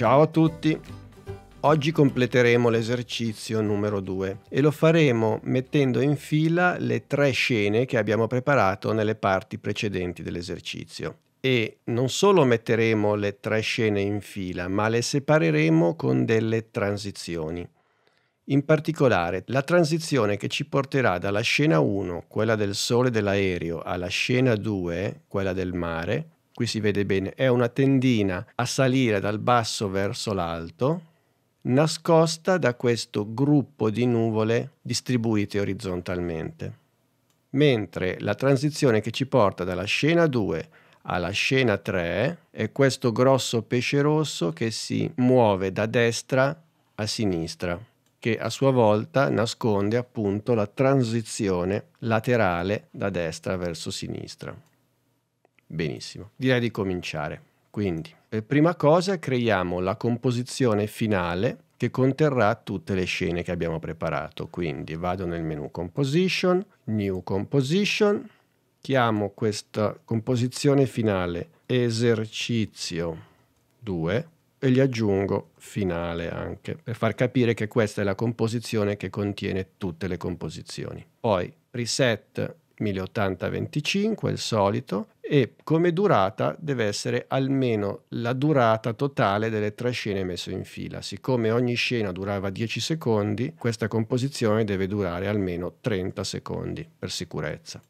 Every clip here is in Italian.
Ciao a tutti! Oggi completeremo l'esercizio numero 2 e lo faremo mettendo in fila le tre scene che abbiamo preparato nelle parti precedenti dell'esercizio. E non solo metteremo le tre scene in fila, ma le separeremo con delle transizioni. In particolare, la transizione che ci porterà dalla scena 1, quella del sole e dell'aereo, alla scena 2, quella del mare, qui si vede bene, è una tendina a salire dal basso verso l'alto, nascosta da questo gruppo di nuvole distribuite orizzontalmente. Mentre la transizione che ci porta dalla scena 2 alla scena 3 è questo grosso pesce rosso che si muove da destra a sinistra, che a sua volta nasconde appunto la transizione laterale da destra verso sinistra. Benissimo, direi di cominciare. Quindi, per eh, prima cosa creiamo la composizione finale che conterrà tutte le scene che abbiamo preparato. Quindi vado nel menu Composition, New Composition, chiamo questa composizione finale esercizio 2 e gli aggiungo finale anche per far capire che questa è la composizione che contiene tutte le composizioni. Poi preset 1080-25, il solito, e come durata deve essere almeno la durata totale delle tre scene messe in fila. Siccome ogni scena durava 10 secondi, questa composizione deve durare almeno 30 secondi per sicurezza.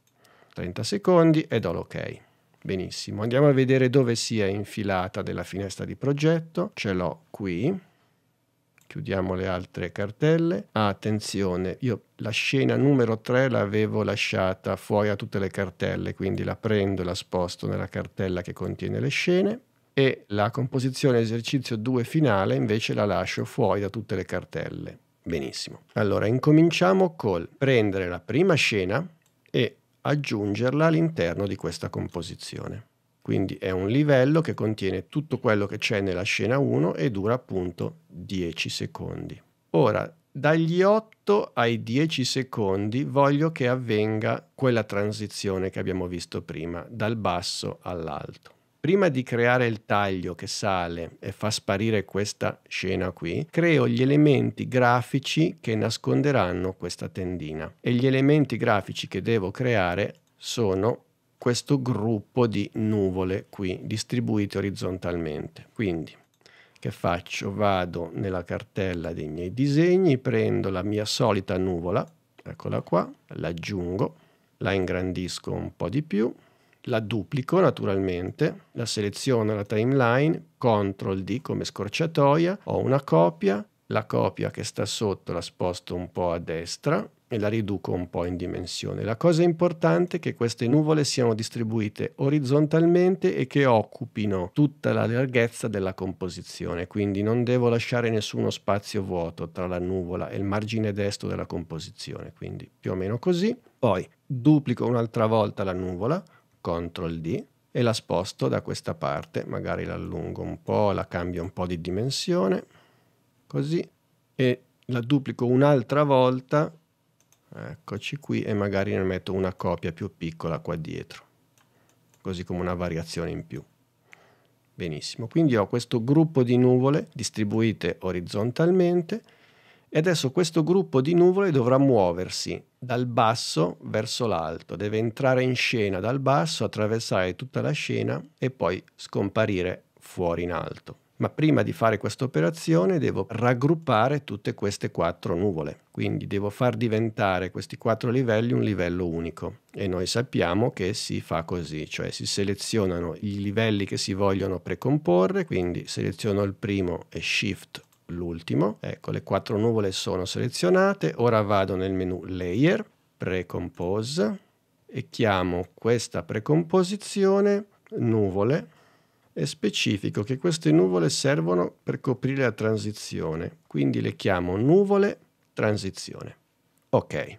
30 secondi e do l'ok. Benissimo, andiamo a vedere dove sia infilata della finestra di progetto, ce l'ho qui, Chiudiamo le altre cartelle. Ah, attenzione, io la scena numero 3 l'avevo lasciata fuori a tutte le cartelle, quindi la prendo e la sposto nella cartella che contiene le scene e la composizione esercizio 2 finale invece la lascio fuori da tutte le cartelle. Benissimo. Allora incominciamo col prendere la prima scena e aggiungerla all'interno di questa composizione. Quindi è un livello che contiene tutto quello che c'è nella scena 1 e dura appunto 10 secondi. Ora, dagli 8 ai 10 secondi voglio che avvenga quella transizione che abbiamo visto prima, dal basso all'alto. Prima di creare il taglio che sale e fa sparire questa scena qui, creo gli elementi grafici che nasconderanno questa tendina. E gli elementi grafici che devo creare sono questo gruppo di nuvole qui distribuite orizzontalmente. Quindi che faccio? Vado nella cartella dei miei disegni, prendo la mia solita nuvola, eccola qua, l'aggiungo, la ingrandisco un po' di più, la duplico naturalmente, la seleziono alla timeline, CTRL D come scorciatoia, ho una copia, la copia che sta sotto la sposto un po' a destra, e la riduco un po' in dimensione. La cosa importante è che queste nuvole siano distribuite orizzontalmente e che occupino tutta la larghezza della composizione, quindi non devo lasciare nessuno spazio vuoto tra la nuvola e il margine destro della composizione, quindi più o meno così. Poi duplico un'altra volta la nuvola, CTRL D, e la sposto da questa parte, magari la allungo un po', la cambio un po' di dimensione, così, e la duplico un'altra volta eccoci qui e magari ne metto una copia più piccola qua dietro così come una variazione in più benissimo quindi ho questo gruppo di nuvole distribuite orizzontalmente e adesso questo gruppo di nuvole dovrà muoversi dal basso verso l'alto, deve entrare in scena dal basso, attraversare tutta la scena e poi scomparire fuori in alto ma prima di fare questa operazione devo raggruppare tutte queste quattro nuvole, quindi devo far diventare questi quattro livelli un livello unico e noi sappiamo che si fa così, cioè si selezionano i livelli che si vogliono precomporre, quindi seleziono il primo e Shift l'ultimo, ecco le quattro nuvole sono selezionate, ora vado nel menu Layer, Precompose e chiamo questa precomposizione nuvole e specifico che queste nuvole servono per coprire la transizione, quindi le chiamo nuvole transizione. Ok,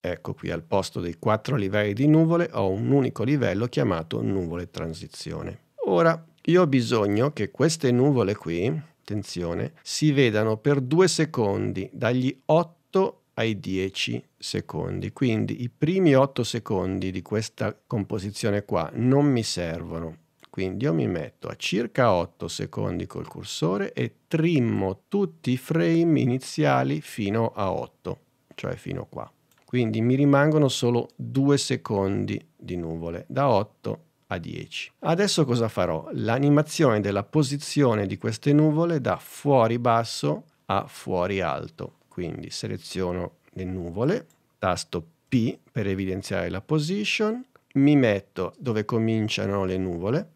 ecco qui al posto dei quattro livelli di nuvole ho un unico livello chiamato nuvole transizione. Ora, io ho bisogno che queste nuvole qui, attenzione, si vedano per due secondi, dagli 8 ai 10 secondi. Quindi i primi 8 secondi di questa composizione qua non mi servono. Quindi io mi metto a circa 8 secondi col cursore e trimmo tutti i frame iniziali fino a 8, cioè fino qua. Quindi mi rimangono solo 2 secondi di nuvole, da 8 a 10. Adesso cosa farò? L'animazione della posizione di queste nuvole da fuori basso a fuori alto. Quindi seleziono le nuvole, tasto P per evidenziare la position, mi metto dove cominciano le nuvole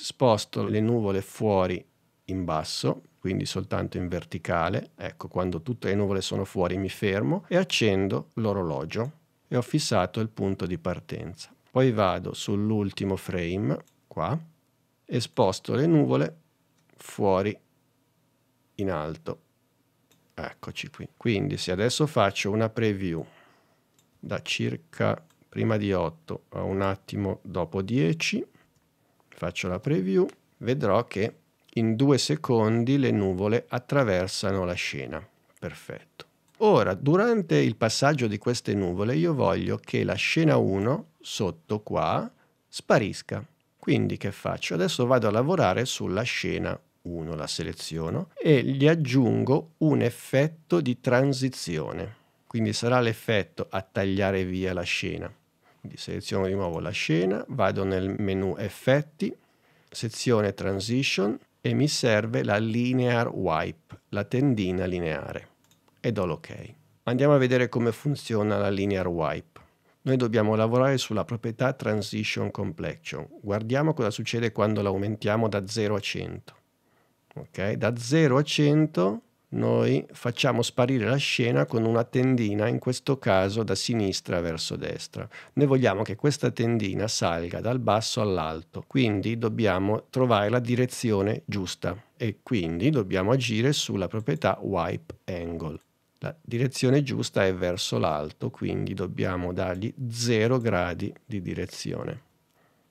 sposto le nuvole fuori in basso, quindi soltanto in verticale, ecco quando tutte le nuvole sono fuori mi fermo e accendo l'orologio e ho fissato il punto di partenza. Poi vado sull'ultimo frame, qua, e sposto le nuvole fuori in alto. Eccoci qui. Quindi se adesso faccio una preview da circa prima di 8 a un attimo dopo 10, faccio la preview, vedrò che in due secondi le nuvole attraversano la scena. Perfetto. Ora, durante il passaggio di queste nuvole, io voglio che la scena 1, sotto qua, sparisca. Quindi che faccio? Adesso vado a lavorare sulla scena 1, la seleziono e gli aggiungo un effetto di transizione. Quindi sarà l'effetto a tagliare via la scena seleziono di nuovo la scena, vado nel menu effetti, sezione transition e mi serve la linear wipe, la tendina lineare e do l'ok. Andiamo a vedere come funziona la linear wipe. Noi dobbiamo lavorare sulla proprietà transition complexion. Guardiamo cosa succede quando la aumentiamo da 0 a 100. Ok, Da 0 a 100 noi facciamo sparire la scena con una tendina, in questo caso da sinistra verso destra. Noi vogliamo che questa tendina salga dal basso all'alto, quindi dobbiamo trovare la direzione giusta e quindi dobbiamo agire sulla proprietà wipe angle. La direzione giusta è verso l'alto, quindi dobbiamo dargli 0 gradi di direzione.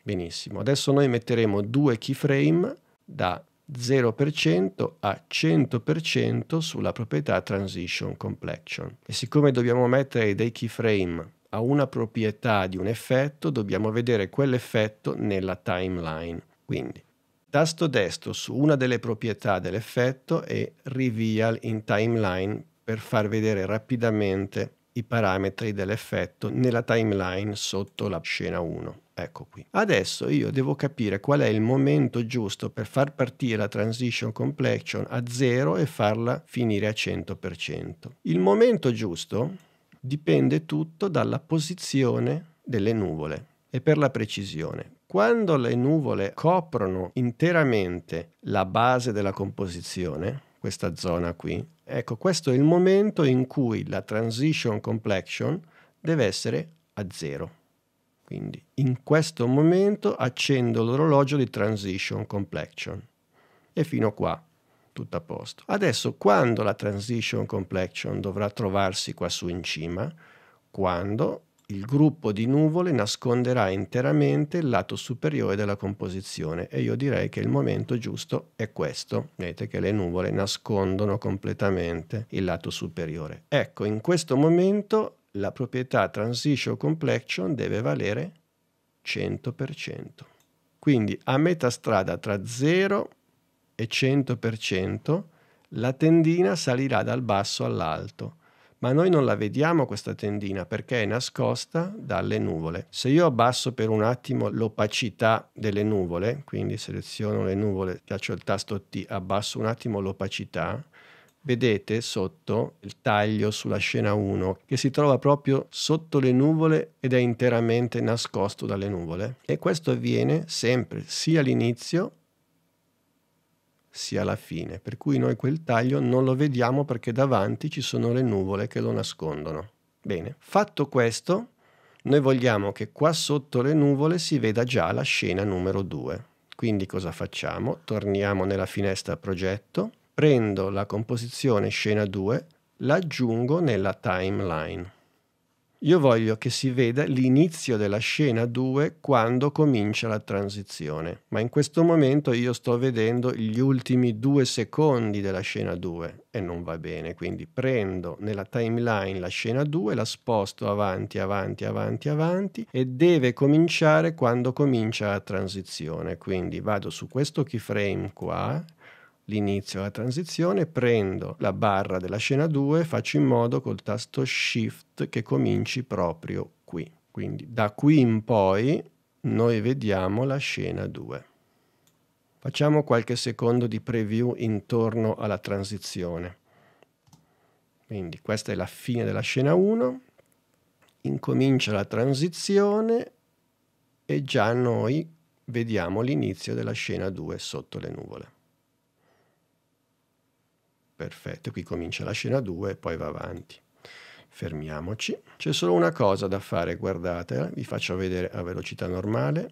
Benissimo, adesso noi metteremo due keyframe da 0% a 100% sulla proprietà transition complexion. E siccome dobbiamo mettere dei keyframe a una proprietà di un effetto, dobbiamo vedere quell'effetto nella timeline. Quindi tasto destro su una delle proprietà dell'effetto e reveal in timeline per far vedere rapidamente i parametri dell'effetto nella timeline sotto la scena 1. Ecco qui. Adesso io devo capire qual è il momento giusto per far partire la transition complexion a 0 e farla finire a 100%. Il momento giusto dipende tutto dalla posizione delle nuvole e per la precisione. Quando le nuvole coprono interamente la base della composizione, questa zona qui. Ecco, questo è il momento in cui la transition complexion deve essere a zero. Quindi in questo momento accendo l'orologio di transition complexion e fino qua tutto a posto. Adesso quando la transition complexion dovrà trovarsi qua su in cima? Quando il gruppo di nuvole nasconderà interamente il lato superiore della composizione e io direi che il momento giusto è questo. Vedete che le nuvole nascondono completamente il lato superiore. Ecco, in questo momento la proprietà transition complexion deve valere 100%. Quindi a metà strada tra 0 e 100% la tendina salirà dal basso all'alto ma noi non la vediamo questa tendina perché è nascosta dalle nuvole. Se io abbasso per un attimo l'opacità delle nuvole, quindi seleziono le nuvole, faccio il tasto T, abbasso un attimo l'opacità, vedete sotto il taglio sulla scena 1 che si trova proprio sotto le nuvole ed è interamente nascosto dalle nuvole e questo avviene sempre sia all'inizio sia la fine, per cui noi quel taglio non lo vediamo perché davanti ci sono le nuvole che lo nascondono. Bene, fatto questo, noi vogliamo che qua sotto le nuvole si veda già la scena numero 2. Quindi cosa facciamo? Torniamo nella finestra progetto, prendo la composizione scena 2, l'aggiungo nella timeline. Io voglio che si veda l'inizio della scena 2 quando comincia la transizione, ma in questo momento io sto vedendo gli ultimi due secondi della scena 2 e non va bene, quindi prendo nella timeline la scena 2, la sposto avanti, avanti, avanti, avanti e deve cominciare quando comincia la transizione, quindi vado su questo keyframe qua l'inizio, della transizione, prendo la barra della scena 2 e faccio in modo col tasto Shift che cominci proprio qui. Quindi da qui in poi noi vediamo la scena 2. Facciamo qualche secondo di preview intorno alla transizione. Quindi questa è la fine della scena 1, incomincia la transizione e già noi vediamo l'inizio della scena 2 sotto le nuvole. Perfetto, qui comincia la scena 2 e poi va avanti. Fermiamoci. C'è solo una cosa da fare, guardate, eh. vi faccio vedere a velocità normale.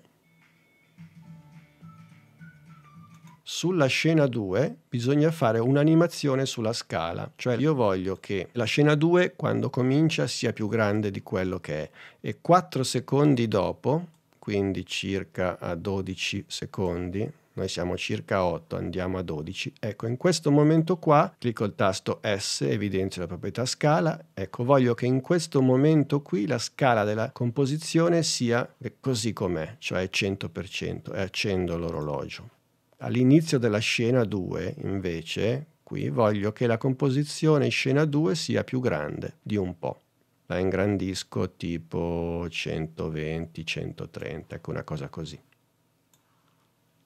Sulla scena 2 bisogna fare un'animazione sulla scala, cioè io voglio che la scena 2 quando comincia sia più grande di quello che è e 4 secondi dopo, quindi circa a 12 secondi, noi siamo circa 8, andiamo a 12. Ecco, in questo momento qua clicco il tasto S, evidenzio la proprietà scala. Ecco, voglio che in questo momento qui la scala della composizione sia così com'è, cioè 100%, e accendo l'orologio. All'inizio della scena 2, invece, qui voglio che la composizione scena 2 sia più grande di un po' la ingrandisco tipo 120-130, ecco una cosa così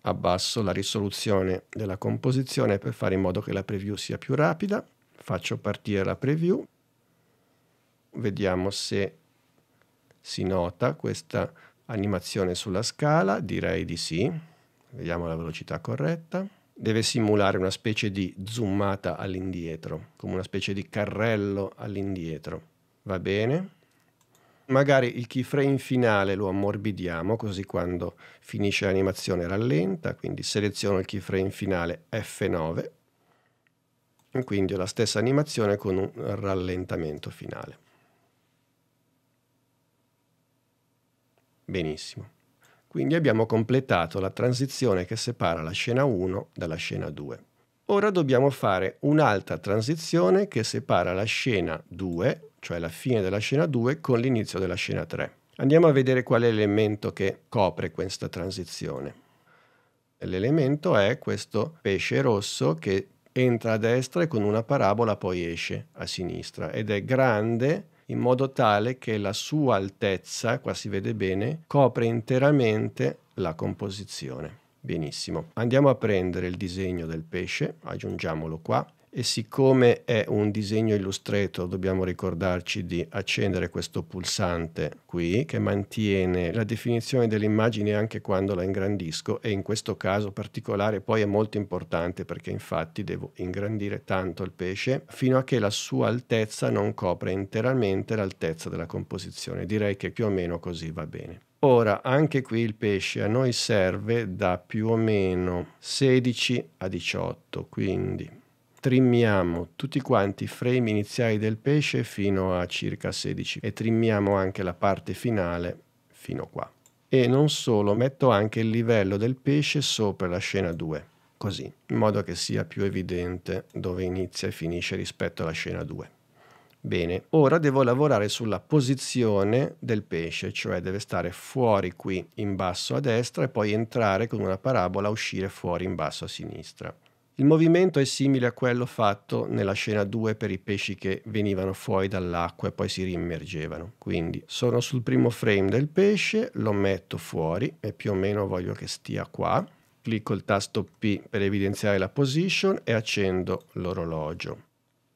abbasso la risoluzione della composizione per fare in modo che la preview sia più rapida, faccio partire la preview, vediamo se si nota questa animazione sulla scala, direi di sì, vediamo la velocità corretta, deve simulare una specie di zoomata all'indietro, come una specie di carrello all'indietro, va bene? magari il keyframe finale lo ammorbidiamo così quando finisce l'animazione rallenta, quindi seleziono il keyframe finale F9 e quindi ho la stessa animazione con un rallentamento finale. Benissimo. Quindi abbiamo completato la transizione che separa la scena 1 dalla scena 2. Ora dobbiamo fare un'altra transizione che separa la scena 2 cioè la fine della scena 2, con l'inizio della scena 3. Andiamo a vedere qual è l'elemento che copre questa transizione. L'elemento è questo pesce rosso che entra a destra e con una parabola poi esce a sinistra ed è grande in modo tale che la sua altezza, qua si vede bene, copre interamente la composizione. Benissimo. Andiamo a prendere il disegno del pesce, aggiungiamolo qua e siccome è un disegno illustrato dobbiamo ricordarci di accendere questo pulsante qui che mantiene la definizione dell'immagine anche quando la ingrandisco e in questo caso particolare poi è molto importante perché infatti devo ingrandire tanto il pesce fino a che la sua altezza non copre interamente l'altezza della composizione direi che più o meno così va bene Ora, anche qui il pesce a noi serve da più o meno 16 a 18, quindi trimmiamo tutti quanti i frame iniziali del pesce fino a circa 16 e trimmiamo anche la parte finale fino qua. E non solo, metto anche il livello del pesce sopra la scena 2, così, in modo che sia più evidente dove inizia e finisce rispetto alla scena 2. Bene, ora devo lavorare sulla posizione del pesce, cioè deve stare fuori qui in basso a destra e poi entrare con una parabola, uscire fuori in basso a sinistra. Il movimento è simile a quello fatto nella scena 2 per i pesci che venivano fuori dall'acqua e poi si rimmergevano. Quindi sono sul primo frame del pesce, lo metto fuori e più o meno voglio che stia qua. Clicco il tasto P per evidenziare la position e accendo l'orologio.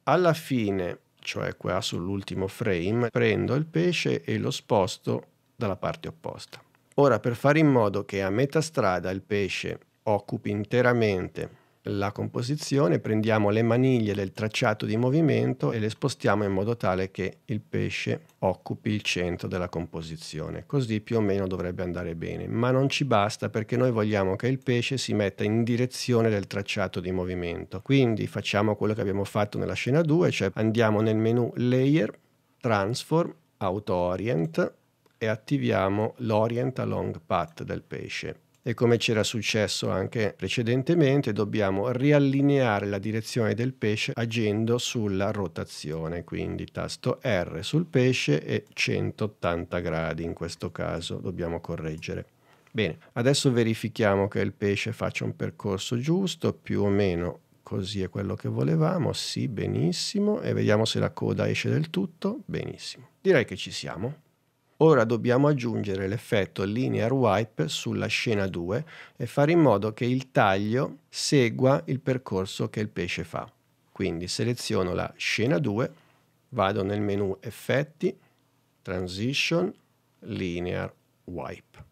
Alla fine, cioè qua sull'ultimo frame, prendo il pesce e lo sposto dalla parte opposta. Ora, per fare in modo che a metà strada il pesce occupi interamente la composizione, prendiamo le maniglie del tracciato di movimento e le spostiamo in modo tale che il pesce occupi il centro della composizione. Così più o meno dovrebbe andare bene, ma non ci basta perché noi vogliamo che il pesce si metta in direzione del tracciato di movimento. Quindi facciamo quello che abbiamo fatto nella scena 2, cioè andiamo nel menu Layer, Transform, Auto Orient e attiviamo l'Orient Along Path del pesce e come c'era successo anche precedentemente dobbiamo riallineare la direzione del pesce agendo sulla rotazione, quindi tasto R sul pesce e 180 gradi in questo caso dobbiamo correggere. Bene, adesso verifichiamo che il pesce faccia un percorso giusto, più o meno così è quello che volevamo, sì benissimo, e vediamo se la coda esce del tutto, benissimo. Direi che ci siamo. Ora dobbiamo aggiungere l'effetto linear wipe sulla scena 2 e fare in modo che il taglio segua il percorso che il pesce fa. Quindi seleziono la scena 2, vado nel menu effetti, transition, linear wipe.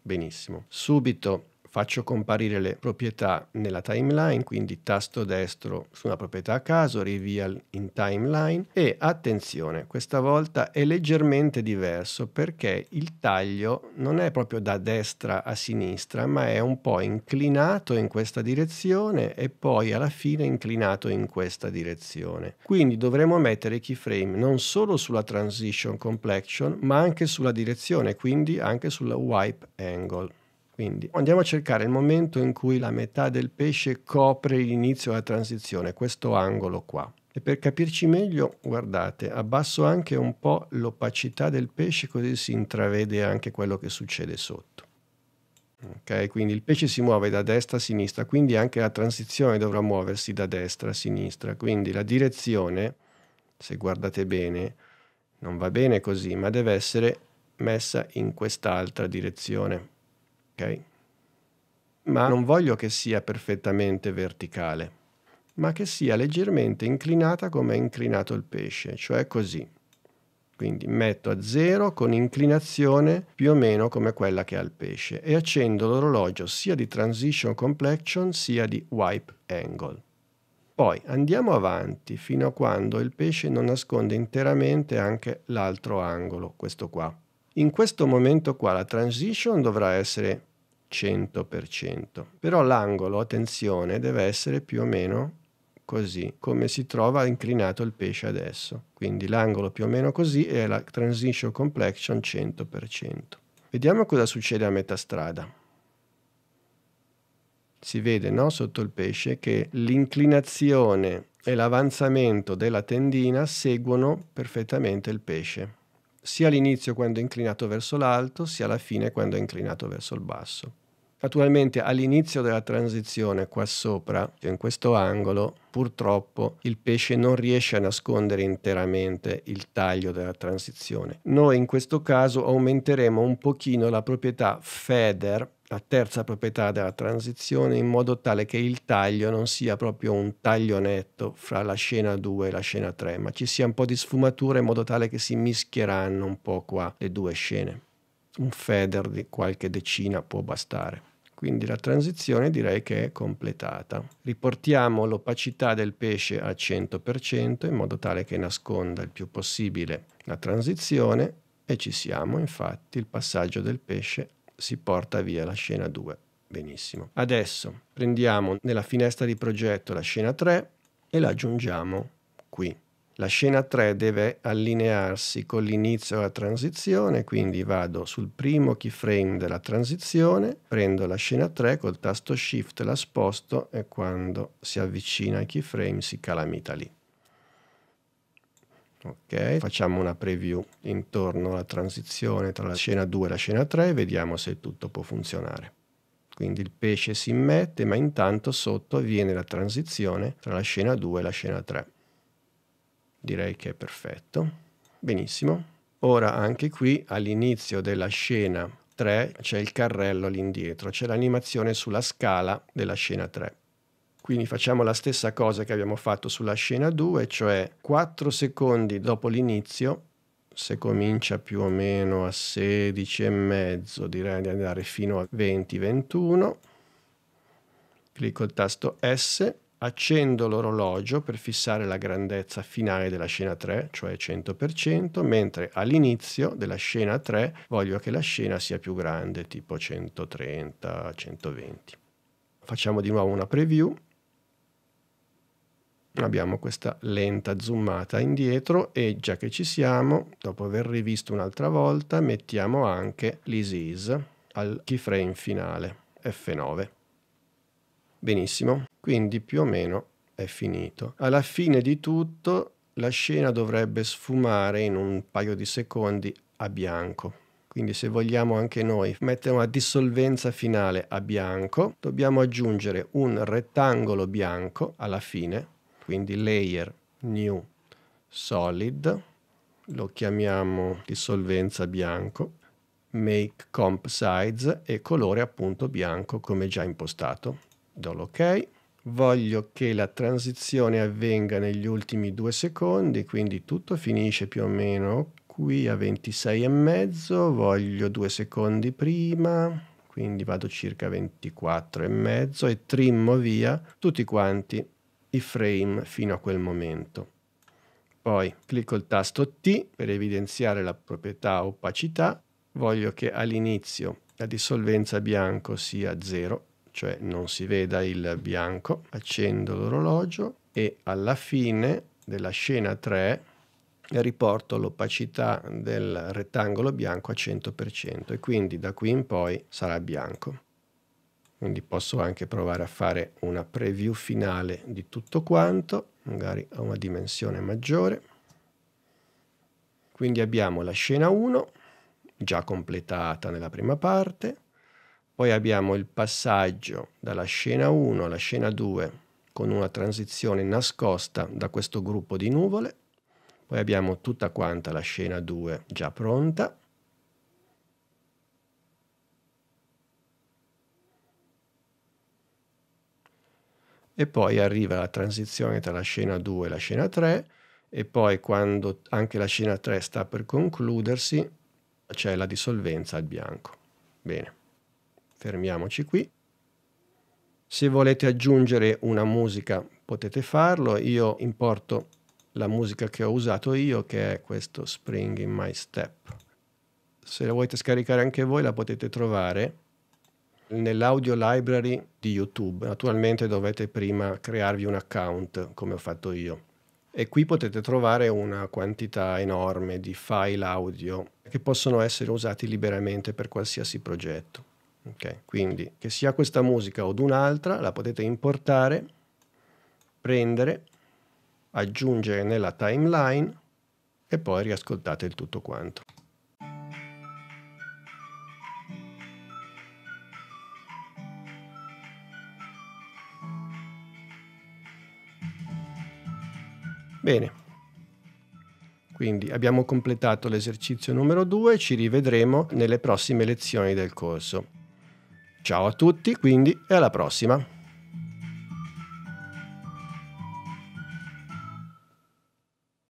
Benissimo. Subito faccio comparire le proprietà nella timeline, quindi tasto destro su una proprietà a caso, reveal in timeline e attenzione, questa volta è leggermente diverso perché il taglio non è proprio da destra a sinistra, ma è un po' inclinato in questa direzione e poi alla fine inclinato in questa direzione. Quindi dovremo mettere i keyframe non solo sulla transition complexion, ma anche sulla direzione, quindi anche sulla wipe angle. Quindi andiamo a cercare il momento in cui la metà del pesce copre l'inizio della transizione, questo angolo qua. E per capirci meglio, guardate, abbasso anche un po' l'opacità del pesce così si intravede anche quello che succede sotto. Ok, quindi il pesce si muove da destra a sinistra, quindi anche la transizione dovrà muoversi da destra a sinistra, quindi la direzione, se guardate bene, non va bene così, ma deve essere messa in quest'altra direzione ok? Ma non voglio che sia perfettamente verticale, ma che sia leggermente inclinata come è inclinato il pesce, cioè così. Quindi metto a zero con inclinazione più o meno come quella che ha il pesce e accendo l'orologio sia di transition complexion sia di wipe angle. Poi andiamo avanti fino a quando il pesce non nasconde interamente anche l'altro angolo, questo qua. In questo momento qua la transition dovrà essere 100%, però l'angolo, attenzione, deve essere più o meno così, come si trova inclinato il pesce adesso. Quindi l'angolo più o meno così e la transition complexion 100%. Vediamo cosa succede a metà strada si vede no, sotto il pesce che l'inclinazione e l'avanzamento della tendina seguono perfettamente il pesce sia all'inizio quando è inclinato verso l'alto, sia alla fine quando è inclinato verso il basso. Naturalmente all'inizio della transizione qua sopra, cioè in questo angolo, purtroppo il pesce non riesce a nascondere interamente il taglio della transizione. Noi in questo caso aumenteremo un pochino la proprietà feather la terza proprietà della transizione in modo tale che il taglio non sia proprio un taglio netto fra la scena 2 e la scena 3, ma ci sia un po' di sfumatura in modo tale che si mischieranno un po' qua le due scene. Un feather di qualche decina può bastare. Quindi la transizione direi che è completata. Riportiamo l'opacità del pesce al 100% in modo tale che nasconda il più possibile la transizione e ci siamo, infatti il passaggio del pesce si porta via la scena 2. Benissimo. Adesso prendiamo nella finestra di progetto la scena 3 e la aggiungiamo qui. La scena 3 deve allinearsi con l'inizio della transizione, quindi vado sul primo keyframe della transizione, prendo la scena 3 col tasto Shift, la sposto e quando si avvicina ai keyframe si calamita lì. Ok, facciamo una preview intorno alla transizione tra la scena 2 e la scena 3 e vediamo se tutto può funzionare. Quindi il pesce si mette, ma intanto sotto avviene la transizione tra la scena 2 e la scena 3 direi che è perfetto. Benissimo. Ora anche qui all'inizio della scena 3 c'è il carrello all'indietro, c'è l'animazione sulla scala della scena 3. Quindi facciamo la stessa cosa che abbiamo fatto sulla scena 2, cioè 4 secondi dopo l'inizio, se comincia più o meno a 16 e mezzo, direi di andare fino a 20-21, clicco il tasto S Accendo l'orologio per fissare la grandezza finale della scena 3, cioè 100%, mentre all'inizio della scena 3 voglio che la scena sia più grande, tipo 130, 120. Facciamo di nuovo una preview. Abbiamo questa lenta zoomata indietro e già che ci siamo, dopo aver rivisto un'altra volta, mettiamo anche l'ISIS al keyframe finale, F9. Benissimo, quindi più o meno è finito. Alla fine di tutto la scena dovrebbe sfumare in un paio di secondi a bianco. Quindi se vogliamo anche noi mettere una dissolvenza finale a bianco, dobbiamo aggiungere un rettangolo bianco alla fine, quindi layer new solid, lo chiamiamo dissolvenza bianco, make comp size e colore appunto bianco come già impostato do l'ok, voglio che la transizione avvenga negli ultimi due secondi, quindi tutto finisce più o meno qui a 26 e mezzo, voglio due secondi prima, quindi vado circa 24 e mezzo e trimmo via tutti quanti i frame fino a quel momento. Poi clicco il tasto T per evidenziare la proprietà opacità. Voglio che all'inizio la dissolvenza bianco sia 0 cioè non si veda il bianco, accendo l'orologio e alla fine della scena 3 riporto l'opacità del rettangolo bianco a 100% e quindi da qui in poi sarà bianco. Quindi posso anche provare a fare una preview finale di tutto quanto, magari a una dimensione maggiore. Quindi abbiamo la scena 1, già completata nella prima parte, poi abbiamo il passaggio dalla scena 1 alla scena 2 con una transizione nascosta da questo gruppo di nuvole. Poi abbiamo tutta quanta la scena 2 già pronta. E poi arriva la transizione tra la scena 2 e la scena 3 e poi quando anche la scena 3 sta per concludersi c'è la dissolvenza al bianco. Bene fermiamoci qui. Se volete aggiungere una musica potete farlo, io importo la musica che ho usato io che è questo Spring in My Step. Se la volete scaricare anche voi la potete trovare nell'audio library di YouTube. Naturalmente dovete prima crearvi un account come ho fatto io. E qui potete trovare una quantità enorme di file audio che possono essere usati liberamente per qualsiasi progetto. Okay, quindi che sia questa musica o un'altra la potete importare, prendere, aggiungere nella timeline e poi riascoltate il tutto quanto. Bene, quindi abbiamo completato l'esercizio numero 2, ci rivedremo nelle prossime lezioni del corso. Ciao a tutti, quindi, e alla prossima!